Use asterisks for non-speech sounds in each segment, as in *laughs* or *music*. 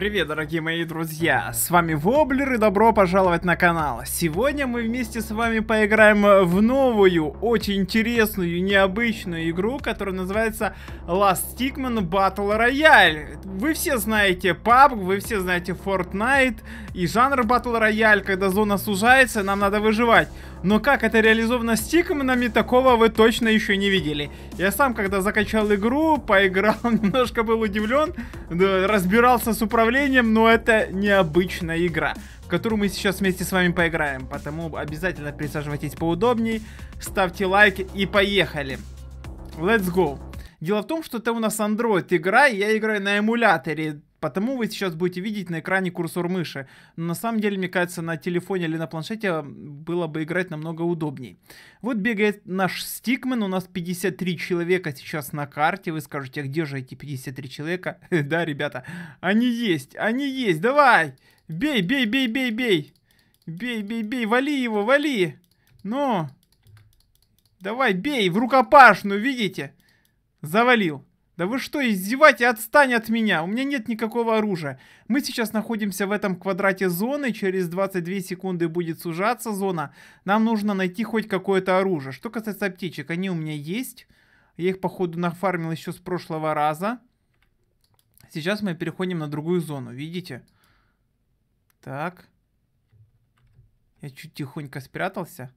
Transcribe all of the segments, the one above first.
Привет, дорогие мои друзья! С вами Воблер и добро пожаловать на канал! Сегодня мы вместе с вами поиграем в новую, очень интересную, необычную игру, которая называется Last Stickman Battle Royale. Вы все знаете PUBG, вы все знаете Fortnite и жанр Battle Royale, когда зона сужается, нам надо выживать но как это реализовано с стикменами, такого вы точно еще не видели. Я сам, когда закачал игру, поиграл, *laughs* немножко был удивлен, разбирался с управлением, но это необычная игра в которую мы сейчас вместе с вами поиграем. поэтому обязательно присаживайтесь поудобней, ставьте лайк и поехали. Let's go. Дело в том, что это у нас Android игра, и я играю на эмуляторе Потому вы сейчас будете видеть на экране курсор мыши. Но на самом деле, мне кажется, на телефоне или на планшете было бы играть намного удобней. Вот бегает наш стикмен, у нас 53 человека сейчас на карте. Вы скажете, а где же эти 53 человека? *laughs* Да, ребята, они есть, они есть, давай! Бей, бей, бей, бей, бей! Бей, бей, бей, вали его, вали! Ну! Давай, бей, в рукопашную, видите? Завалил. Да вы что, издевайте, отстань от меня, у меня нет никакого оружия. Мы сейчас находимся в этом квадрате зоны, через 22 секунды будет сужаться зона. Нам нужно найти хоть какое-то оружие. Что касается птичек, они у меня есть. Я их, походу, нафармил еще с прошлого раза. Сейчас мы переходим на другую зону, видите? Так. Я чуть тихонько спрятался.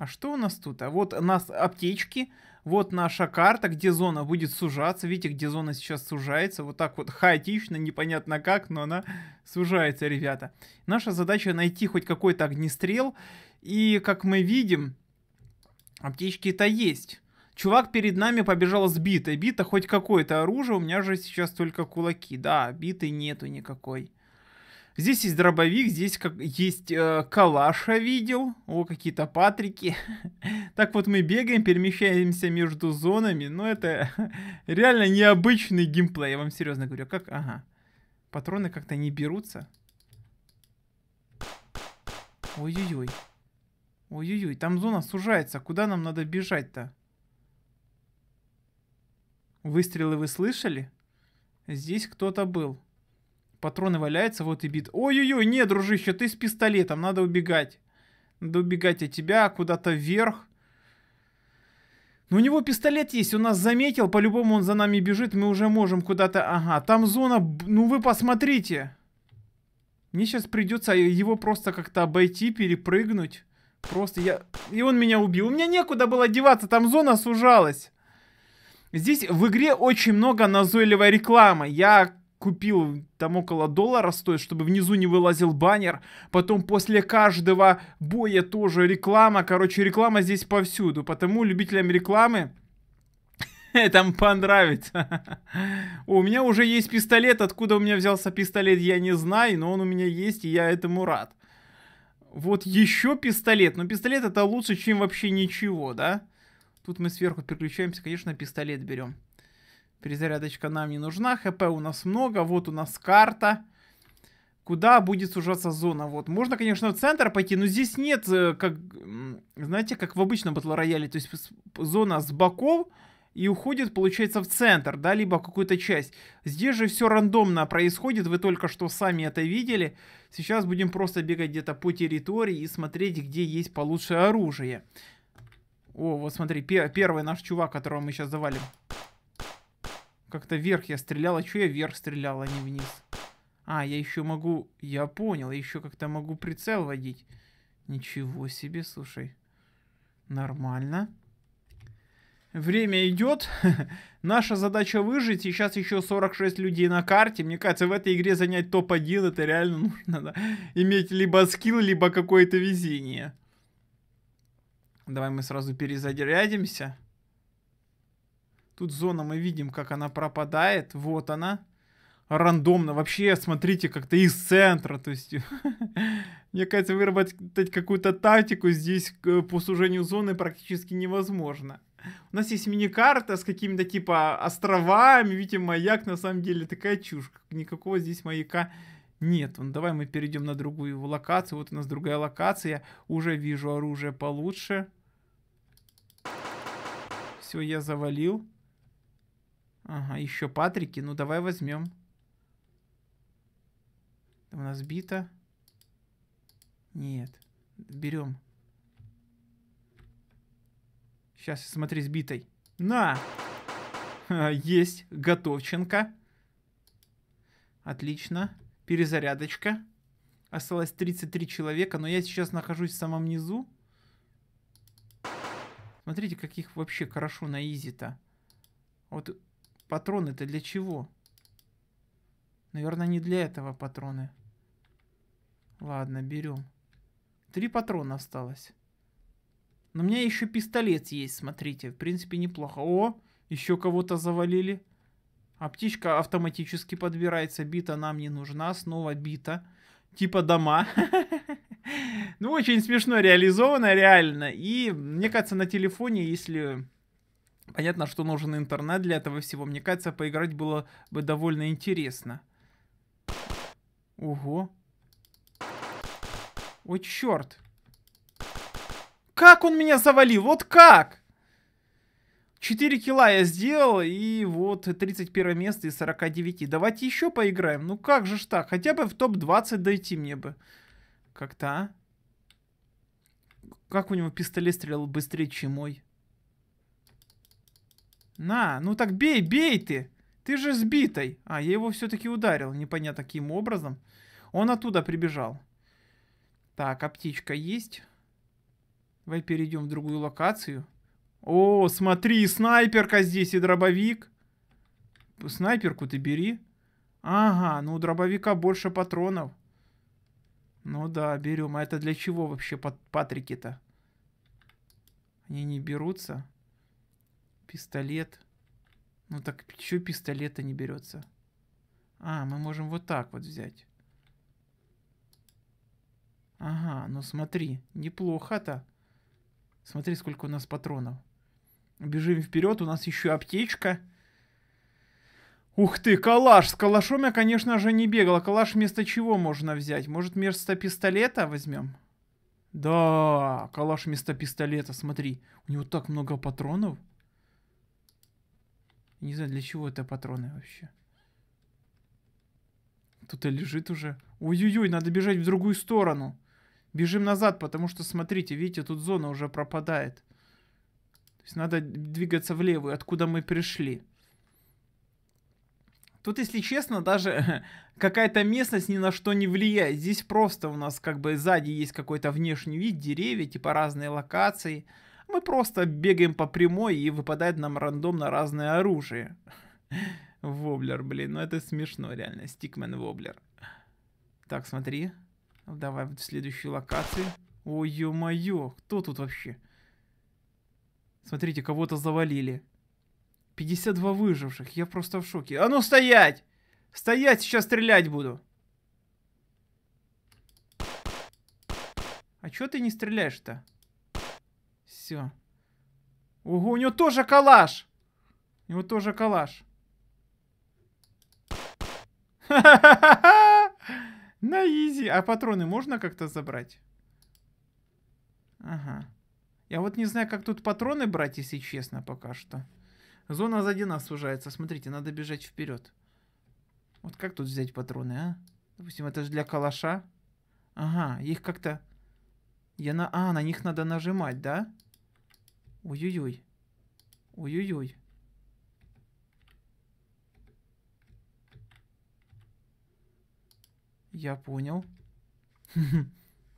А что у нас тут? А вот у нас аптечки, вот наша карта, где зона будет сужаться. Видите, где зона сейчас сужается. Вот так вот хаотично, непонятно как, но она *laughs* сужается, ребята. Наша задача найти хоть какой-то огнестрел. И, как мы видим, аптечки-то есть. Чувак перед нами побежал с битой. Бита хоть какое-то оружие, у меня же сейчас только кулаки. Да, биты нету никакой. Здесь есть дробовик, здесь как есть э, калаша видел. О, какие-то патрики. *laughs* Так вот мы бегаем, перемещаемся между зонами. Но ну, это *laughs* реально необычный геймплей, я вам серьезно говорю. Как? Ага. Патроны как-то не берутся. Ой-ой-ой. Ой-ой-ой, там зона сужается. Куда нам надо бежать-то? Выстрелы вы слышали? Здесь кто-то был. Патроны валяются, вот и бит. Ой-ой-ой, не, дружище, ты с пистолетом, надо убегать. Надо убегать от тебя куда-то вверх. Но у него пистолет есть, он нас заметил, по-любому он за нами бежит, мы уже можем куда-то... Ага, там зона... Ну вы посмотрите! Мне сейчас придется его просто как-то обойти, перепрыгнуть. Просто я... И он меня убил. У меня некуда было деваться, там зона сужалась. Здесь в игре очень много назойливой рекламы. Я купил там около доллара стоит, чтобы внизу не вылазил баннер. Потом после каждого боя тоже реклама. Короче, реклама здесь повсюду. Потому любителям рекламы *laughs* там понравится. *laughs* у меня уже есть пистолет. Откуда у меня взялся пистолет, я не знаю, но он у меня есть, и я этому рад. Вот еще пистолет. Но пистолет это лучше, чем вообще ничего, да? Тут мы сверху переключаемся, конечно, пистолет берем. Перезарядочка нам не нужна. ХП у нас много. Вот у нас карта. Куда будет сужаться зона? Вот. Можно, конечно, в центр пойти, но здесь нет, э, как, знаете, как в обычном батл рояле. То есть зона с боков и уходит, получается, в центр, да, либо какую-то часть. Здесь же все рандомно происходит, вы только что сами это видели. Сейчас будем просто бегать где-то по территории и смотреть, где есть получше оружие. О, вот смотри, пер первый наш чувак, которого мы сейчас завалим. Как-то вверх я стрелял. А что я вверх стрелял, а не вниз? А, я еще могу... Я понял, я еще как-то могу прицел водить. Ничего себе, слушай. Нормально. Время идет. *laughs* Наша задача выжить. Сейчас еще 46 людей на карте. Мне кажется, в этой игре занять топ-1 это реально *laughs* нужно да, иметь либо скилл, либо какое-то везение. Давай мы сразу перезарядимся. Тут зона, мы видим, как она пропадает. Вот она. Рандомно. Вообще, смотрите, как-то из центра. То есть, *laughs* мне кажется, выработать какую-то тактику здесь по сужению зоны практически невозможно. У нас есть мини-карта с какими-то типа островами, видите, маяк, на самом деле такая чушь. Никакого здесь маяка нет. Ну, давай мы перейдем на другую локацию. Вот у нас другая локация. Уже вижу оружие получше. Все, я завалил. Ага, еще Патрики. Ну, давай возьмем. У нас бита. Нет. Берем. Сейчас, смотри, с битой. На! Есть. Готовченко. Отлично. Перезарядочка. Осталось 33 человека, но я сейчас нахожусь в самом низу. Смотрите, каких вообще хорошо на изи-то. Вот патроны это для чего? Наверное, не для этого патроны. Ладно, берем. Три патрона осталось. Но у меня еще пистолет есть, смотрите. В принципе, неплохо. О, еще кого-то завалили. Аптечка автоматически подбирается. Бита нам не нужна. Снова бита. Типа дома. *laughs* Ну, очень смешно реализовано, реально. И мне кажется, на телефоне, если Понятно, что нужен интернет для этого всего. Мне кажется, поиграть было бы довольно интересно. Ого. О, черт. Как он меня завалил? Вот как? 4 килла я сделал, и вот 31 место из 49. Давайте еще поиграем. Ну как же ж так? Хотя бы в топ-20 дойти мне бы. Как-то, а? Как у него пистолет стрелял быстрее, чем мой? На, ну так бей, бей ты. Ты же сбитой. А, я его все-таки ударил, непонятно каким образом. Он оттуда прибежал. Так, аптечка есть. Давай перейдем в другую локацию. О, смотри, снайперка здесь и дробовик. Снайперку ты бери. Ага, ну у дробовика больше патронов. Ну да, берем. А это для чего вообще патрики-то? Они не берутся. Пистолет. Ну так еще пистолета не берется? А, мы можем вот так вот взять. Ага, ну смотри, неплохо-то. Смотри, сколько у нас патронов. Бежим вперед, у нас еще аптечка. Ух ты, калаш! С калашом я, конечно же, не бегал. А калаш вместо чего можно взять? Может, вместо пистолета возьмем? Да, калаш вместо пистолета, смотри. У него так много патронов. Не знаю, для чего это патроны вообще. Тут и лежит уже. Ой-ой-ой, надо бежать в другую сторону. Бежим назад, потому что, смотрите, видите, тут зона уже пропадает. То есть надо двигаться влево, откуда мы пришли. Тут, если честно, даже *laughs* какая-то местность ни на что не влияет. Здесь просто у нас как бы сзади есть какой-то внешний вид, деревья, типа разные локации. Мы просто бегаем по прямой и выпадает нам рандомно разное оружие. Воблер, блин, ну это смешно реально, Стикмен Воблер. Так, смотри. Давай в следующую локацию. Ой, ё-моё, кто тут вообще? Смотрите, кого-то завалили. 52 выживших, я просто в шоке. А ну стоять! Стоять, сейчас стрелять буду. А чё ты не стреляешь-то? все. Ого, у него тоже калаш. У него тоже калаш. *laughs* На изи. А патроны можно как-то забрать? Ага. Я вот не знаю, как тут патроны брать, если честно, пока что. Зона сзади нас сужается. Смотрите, надо бежать вперед. Вот как тут взять патроны, а? Допустим, это же для калаша. Ага, их как-то... Я на... А, на них надо нажимать, да? Ой-ой-ой. Ой-ой-ой. Я понял. *laughs*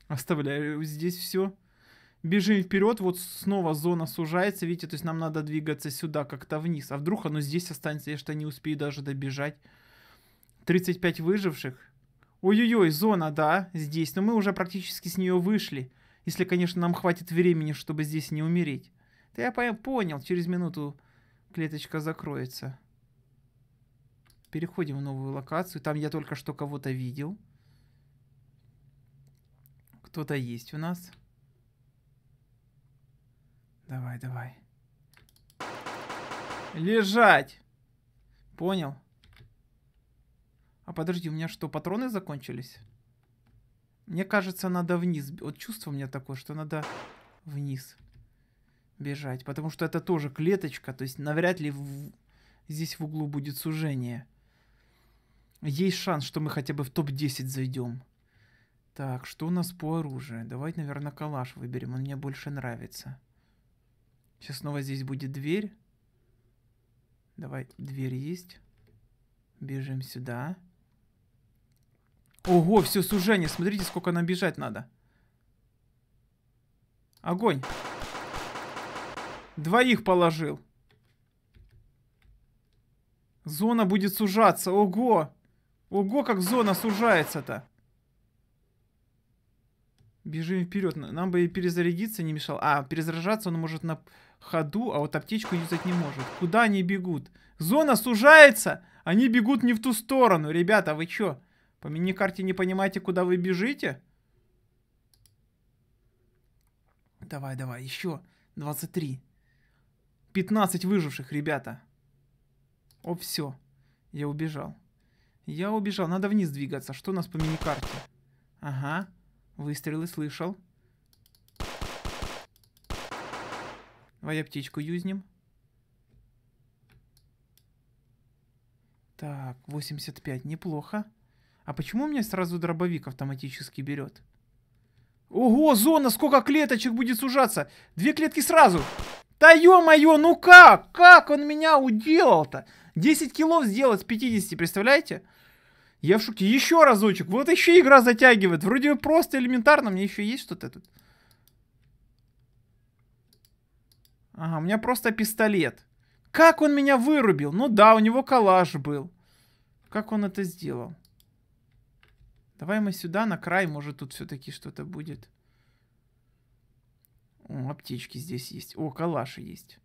Оставляю здесь все. Бежим вперед, вот снова зона сужается, видите, то есть нам надо двигаться сюда как-то вниз. А вдруг оно здесь останется, я что не успею даже добежать. 35 выживших. Ой-ой-ой, зона, да, здесь, но мы уже практически с нее вышли. Если, конечно, нам хватит времени, чтобы здесь не умереть. Да я понял, через минуту клеточка закроется. Переходим в новую локацию. Там я только что кого-то видел. Кто-то есть у нас. Давай, давай. Лежать! Понял. А подожди, у меня что, патроны закончились? Мне кажется, надо вниз. Вот чувство у меня такое, что надо Вниз бежать, потому что это тоже клеточка, то есть навряд ли в... здесь в углу будет сужение. Есть шанс, что мы хотя бы в топ-10 зайдем. Так, что у нас по оружию? Давайте, наверное, калаш выберем, он мне больше нравится. Сейчас снова здесь будет дверь. Давай, дверь есть. Бежим сюда. Ого, все сужение. Смотрите, сколько нам бежать надо. Огонь. Двоих положил. Зона будет сужаться. Ого! Ого, как зона сужается-то. Бежим вперед. Нам бы и перезарядиться не мешал. А, перезаряжаться он может на ходу, а вот аптечку юзать не может. Куда они бегут? Зона сужается! Они бегут не в ту сторону. Ребята, вы чё? По мини-карте не понимаете, куда вы бежите? Давай, давай, еще. 23. 15 выживших, ребята. О, все. Я убежал. Я убежал. Надо вниз двигаться. Что у нас по мини-карте? Ага. Выстрелы слышал. Давай птичку юзнем. Так, 85. Неплохо. А почему у меня сразу дробовик автоматически берет? Ого, зона, сколько клеточек будет сужаться! Две клетки сразу! Да ё-моё, ну как? Как он меня уделал-то? 10 килов сделать с 50, представляете? Я в шоке. Еще разочек. Вот еще игра затягивает. Вроде просто элементарно. Мне еще есть что-то тут. Ага, у меня просто пистолет. Как он меня вырубил? Ну да, у него коллаж был. Как он это сделал? Давай мы сюда, на край, может тут все-таки что-то будет. О, аптечки здесь есть. О, калаши есть.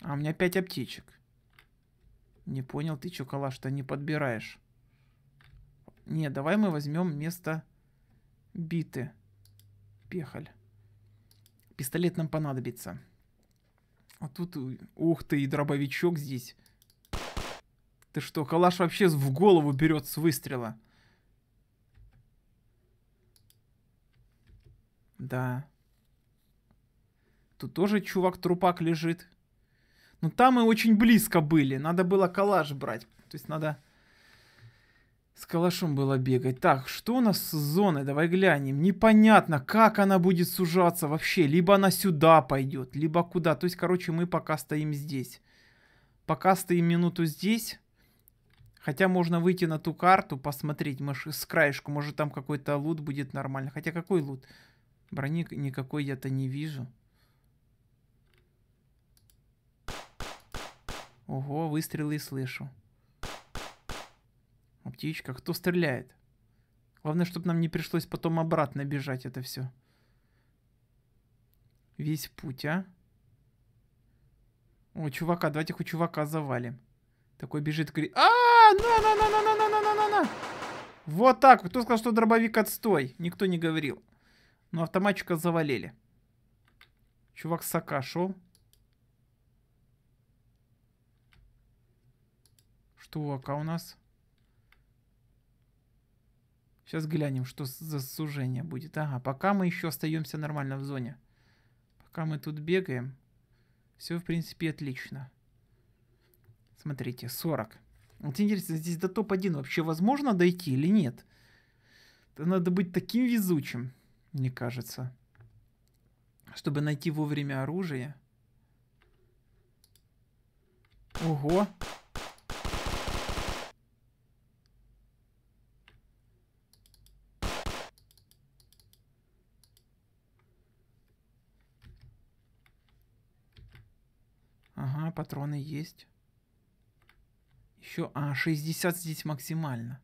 А у меня пять аптечек. Не понял, ты что калаш-то не подбираешь? Не, давай мы возьмем место биты. Пехоль. Пистолет нам понадобится. А тут, ух ты, и дробовичок здесь. Ты что, калаш вообще в голову берет с выстрела? Да. Тут тоже чувак-трупак лежит. Но ну, там мы очень близко были. Надо было калаш брать. То есть надо с калашом было бегать. Так, что у нас с зоной? Давай глянем. Непонятно, как она будет сужаться вообще. Либо она сюда пойдет, либо куда. То есть, короче, мы пока стоим здесь. Пока стоим минуту здесь. Хотя можно выйти на ту карту, посмотреть мы с краешку. Может, там какой-то лут будет нормально. Хотя какой лут? Брони никакой я-то не вижу. Ого, выстрелы и слышу. А птичка, кто стреляет? Главное, чтобы нам не пришлось потом обратно бежать это все. Весь путь, а? О, чувака, давайте хоть чувака завалим. Такой бежит, говорит... А, на, на, на, на, на, на, на, на, на, на. Вот так. Кто сказал, что дробовик отстой? Никто не говорил. Но автоматчика завалили. Чувак с АК шел. Так, а у нас? Сейчас глянем, что за сужение будет. Ага, пока мы еще остаемся нормально в зоне. Пока мы тут бегаем, все, в принципе, отлично. Смотрите, 40. Вот интересно, здесь до топ-1 вообще возможно дойти или нет? Это надо быть таким везучим, мне кажется. Чтобы найти вовремя оружие. Ого! патроны есть. Еще, а, 60 здесь максимально.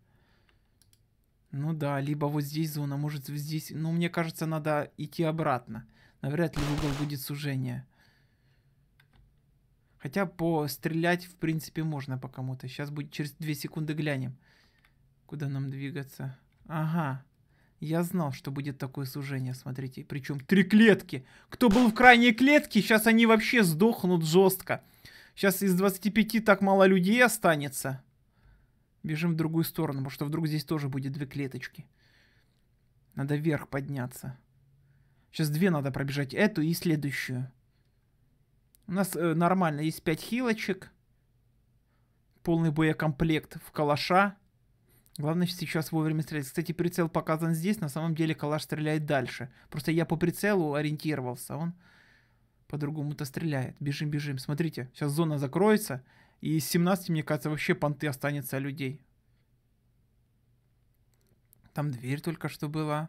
Ну да, либо вот здесь зона, может здесь... Ну, мне кажется, надо идти обратно. Навряд ли угол будет сужение. Хотя по стрелять, в принципе, можно по кому-то. Сейчас будет через 2 секунды глянем, куда нам двигаться. Ага. Я знал, что будет такое сужение, смотрите. Причем три клетки. Кто был в крайней клетке, сейчас они вообще сдохнут жестко. Сейчас из 25 так мало людей останется. Бежим в другую сторону, потому что вдруг здесь тоже будет две клеточки. Надо вверх подняться. Сейчас две надо пробежать, эту и следующую. У нас э, нормально, есть 5 хилочек. Полный боекомплект в калаша. Главное сейчас вовремя стрелять. Кстати, прицел показан здесь, на самом деле калаш стреляет дальше. Просто я по прицелу ориентировался, а он по-другому-то стреляет. Бежим, бежим. Смотрите, сейчас зона закроется, и из 17, мне кажется, вообще понты останется людей. Там дверь только что была.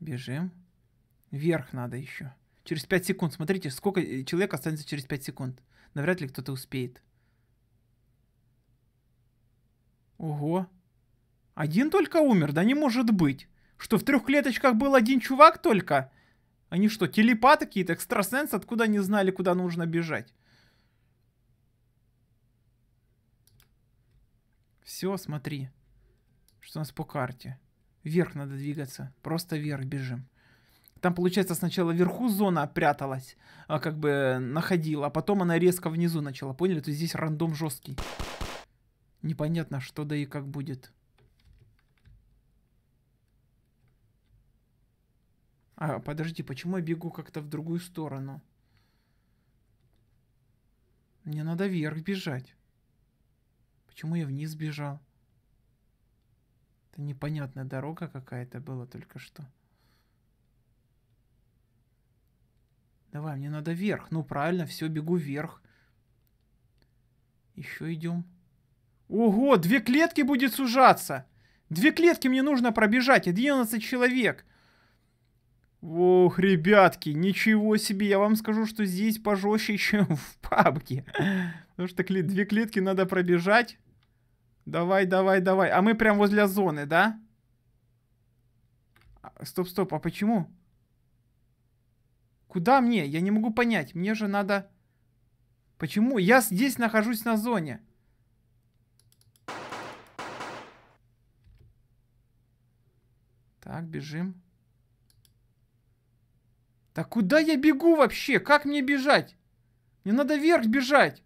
Бежим. Вверх надо еще. Через 5 секунд. Смотрите, сколько э, человек останется через 5 секунд. Навряд ли кто-то успеет. Ого. Один только умер, да не может быть. Что в трех клеточках был один чувак только? Они что, телепаты какие-то, экстрасенсы, откуда не знали, куда нужно бежать? Все, смотри. Что у нас по карте? Вверх надо двигаться. Просто вверх бежим. Там, получается, сначала вверху зона пряталась, а, как бы находила, а потом она резко внизу начала. Поняли? То есть здесь рандом жесткий. Непонятно, что да и как будет. А, подожди, почему я бегу как-то в другую сторону? Мне надо вверх бежать. Почему я вниз бежал? Это непонятная дорога какая-то была только что. Давай, мне надо вверх. Ну, правильно, все, бегу вверх. Еще идем. Ого, две клетки будет сужаться. Две клетки мне нужно пробежать. 11 человек. Ох, ребятки, ничего себе, я вам скажу, что здесь пожестче, *laughs* чем в папке. Потому что клет две клетки надо пробежать. Давай, давай, давай. А мы прям возле зоны, да? А, стоп, стоп, а почему? Куда мне? Я не могу понять. Мне же надо... Почему? Я здесь нахожусь на зоне. Так, бежим. Да куда я бегу вообще? Как мне бежать? Мне надо вверх бежать.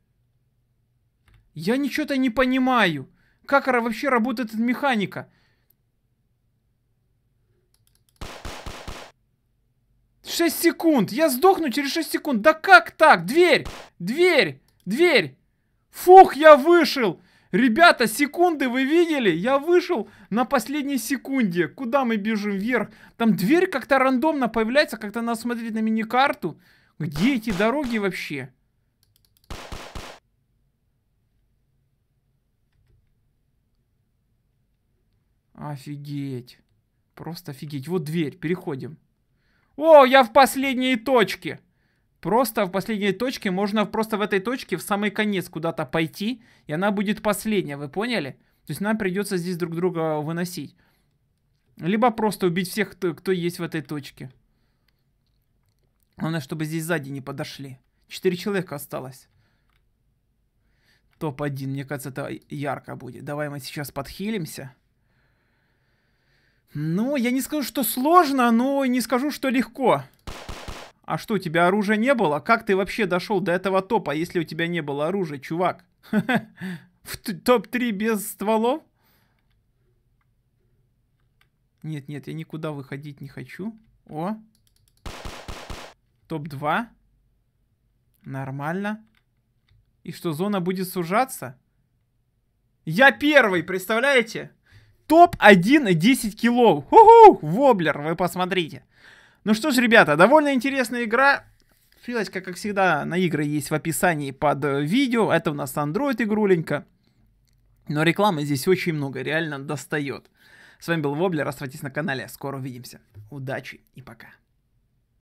Я ничего-то не понимаю. Как вообще работает эта механика? Шесть секунд. Я сдохну через шесть секунд. Да как так? Дверь! Дверь! Дверь! Фух, я вышел! Ребята, секунды вы видели? Я вышел на последней секунде. Куда мы бежим? Вверх. Там дверь как-то рандомно появляется, как-то надо смотреть на мини-карту. Где эти дороги вообще? Офигеть. Просто офигеть. Вот дверь, переходим. О, я в последней точке. Просто в последней точке можно просто в этой точке в самый конец куда-то пойти, и она будет последняя, вы поняли? То есть нам придется здесь друг друга выносить. Либо просто убить всех, кто, кто есть в этой точке. Главное, чтобы здесь сзади не подошли. Четыре человека осталось. Топ-1. Мне кажется, это ярко будет. Давай мы сейчас подхилимся. Ну, я не скажу, что сложно, но не скажу, что легко. А что, у тебя оружия не было? Как ты вообще дошел до этого топа, если у тебя не было оружия, чувак? *laughs* В топ-3 без стволов? Нет, нет, я никуда выходить не хочу. О. Топ-2. Нормально. И что, зона будет сужаться? Я первый, представляете? Топ-1 10 килов. ху воблер, вы посмотрите. Ну что ж, ребята, довольно интересная игра. Ссылочка, как всегда, на игры есть в описании под э, видео. Это у нас Android игруленька. Но рекламы здесь очень много, реально достает. С вами был Воблер, оставайтесь на канале, скоро увидимся. Удачи и пока.